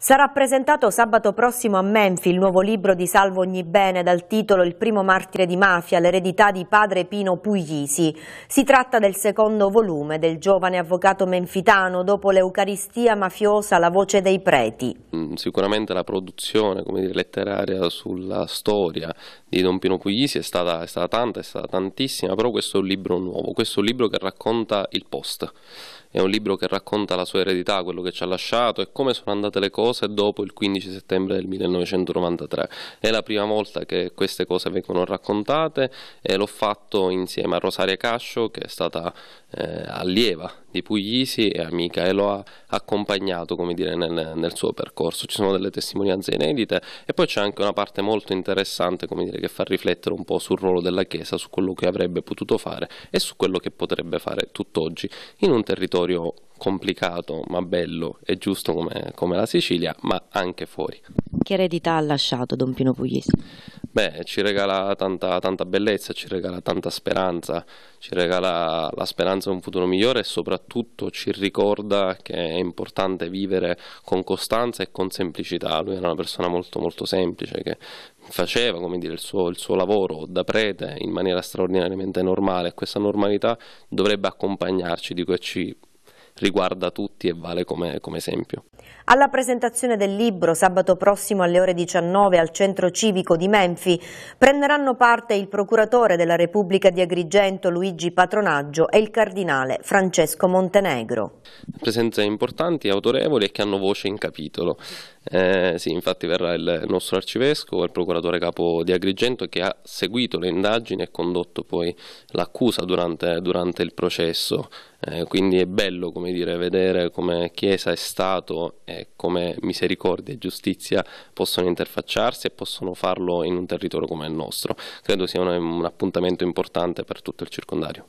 Sarà presentato sabato prossimo a Menfi il nuovo libro di Salvo Ogni Bene dal titolo Il primo martire di mafia, l'eredità di padre Pino Puglisi. Si tratta del secondo volume del giovane avvocato menfitano dopo l'Eucaristia mafiosa La voce dei preti. Mm, sicuramente la produzione dire, letteraria sulla storia di Don Pino Puglisi è stata, è stata tanta, è stata tantissima, però questo è un libro nuovo, questo è un libro che racconta il post. È un libro che racconta la sua eredità, quello che ci ha lasciato e come sono andate le cose cose dopo il 15 settembre del 1993. È la prima volta che queste cose vengono raccontate e l'ho fatto insieme a Rosaria Cascio che è stata eh, allieva Parenti Puglisi e amica e lo ha accompagnato dire, nel, nel, suo percorso. Ci sono delle testimonianze inedite e poi c'è anche una parte molto interessante dire, che fa riflettere un po' sul ruolo della Chiesa, su quello che avrebbe potuto fare e su quello che potrebbe fare tutt'oggi in un territorio complicato ma bello e giusto come, come la Sicilia, ma anche fuori che eredità ha lasciato Don Pino Pugliese? Beh, ci regala tanta, tanta bellezza, ci regala tanta speranza, ci regala la speranza di un futuro migliore e soprattutto ci ricorda che è importante vivere con costanza e con semplicità. Lui era una persona molto molto semplice che faceva dire, il, suo, il, suo, lavoro da prete in maniera straordinariamente normale e questa normalità dovrebbe accompagnarci, dico, e ci riguarda tutti e vale come, come esempio. Alla presentazione del libro sabato prossimo alle ore 19 al Centro Civico di Menfi prenderanno parte il Procuratore della Repubblica di Agrigento Luigi Patronaggio e il Cardinale Francesco Montenegro. Presenze importanti, autorevoli e che hanno voce in capitolo. Eh, sì, infatti verrà il nostro arcivescovo, il procuratore capo di Agrigento che ha seguito le indagini e condotto poi l'accusa durante, durante il processo. Eh, quindi è bello come dire, vedere come Chiesa e Stato e come misericordia e giustizia possono interfacciarsi e possono farlo in un territorio come il nostro. Credo sia un, un appuntamento importante per tutto il circondario.